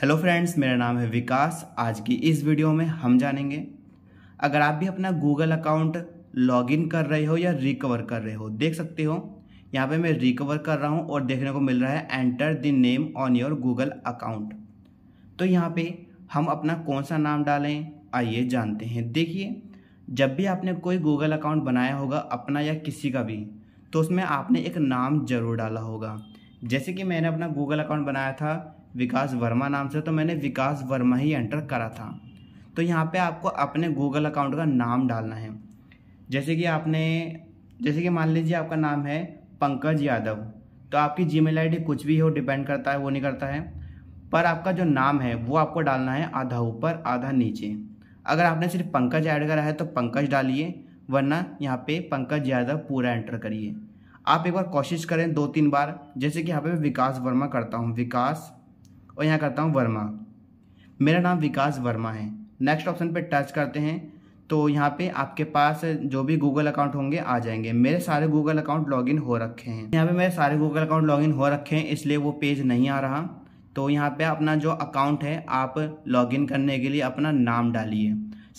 hello friends मेरा नाम है विकास आज की इस वीडियो में हम जानेंगे अगर आप भी अपना गूगल अकाउंट लॉगिन कर रहे हो या रिकवर कर रहे हो देख सकते हो यहाँ पे मैं रिकवर कर रहा हूँ और देखने को मिल रहा है enter the name on your Google account तो यहाँ पे हम अपना कौन सा नाम डालें आइए जानते हैं देखिए जब भी आपने कोई गूगल अकाउंट बनाया होगा अपना या किसी का भी तो उसमें आपने एक नाम जरूर डाला होगा जैसे कि मैंने अपना गूगल अकाउंट बनाया था विकास वर्मा नाम से तो मैंने विकास वर्मा ही एंटर करा था तो यहाँ पे आपको अपने गूगल अकाउंट का नाम डालना है जैसे कि आपने जैसे कि मान लीजिए आपका नाम है पंकज यादव तो आपकी जी मेल कुछ भी हो डिपेंड करता है वो नहीं करता है पर आपका जो नाम है वो आपको डालना है आधा ऊपर आधा नीचे अगर आपने सिर्फ पंकज ऐड करा है तो पंकज डालिए वरना यहाँ पे पंकज यादव पूरा एंटर करिए आप एक बार कोशिश करें दो तीन बार जैसे कि यहाँ पे मैं विकास वर्मा करता हूँ विकास और यहाँ करता हूँ वर्मा मेरा नाम विकास वर्मा है नेक्स्ट ऑप्शन पे टच करते हैं तो यहाँ पे आपके पास जो भी गूगल अकाउंट होंगे आ जाएंगे मेरे सारे गूगल अकाउंट लॉगिन हो रखे हैं यहाँ पे मेरे सारे गूगल अकाउंट लॉगिन हो रखे हैं इसलिए वो पेज नहीं आ रहा तो यहाँ पे अपना जो अकाउंट है आप लॉगिन करने के लिए अपना नाम डालिए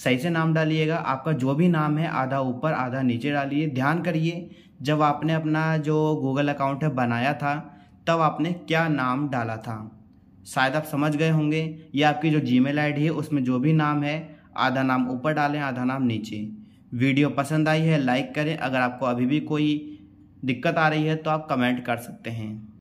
सही से नाम डालिएगा आपका जो भी नाम है आधा ऊपर आधा नीचे डालिए ध्यान करिए जब आपने अपना जो गूगल अकाउंट है बनाया था तब आपने क्या नाम डाला था शायद आप समझ गए होंगे ये आपकी जो जी मेल है उसमें जो भी नाम है आधा नाम ऊपर डालें आधा नाम नीचे वीडियो पसंद आई है लाइक करें अगर आपको अभी भी कोई दिक्कत आ रही है तो आप कमेंट कर सकते हैं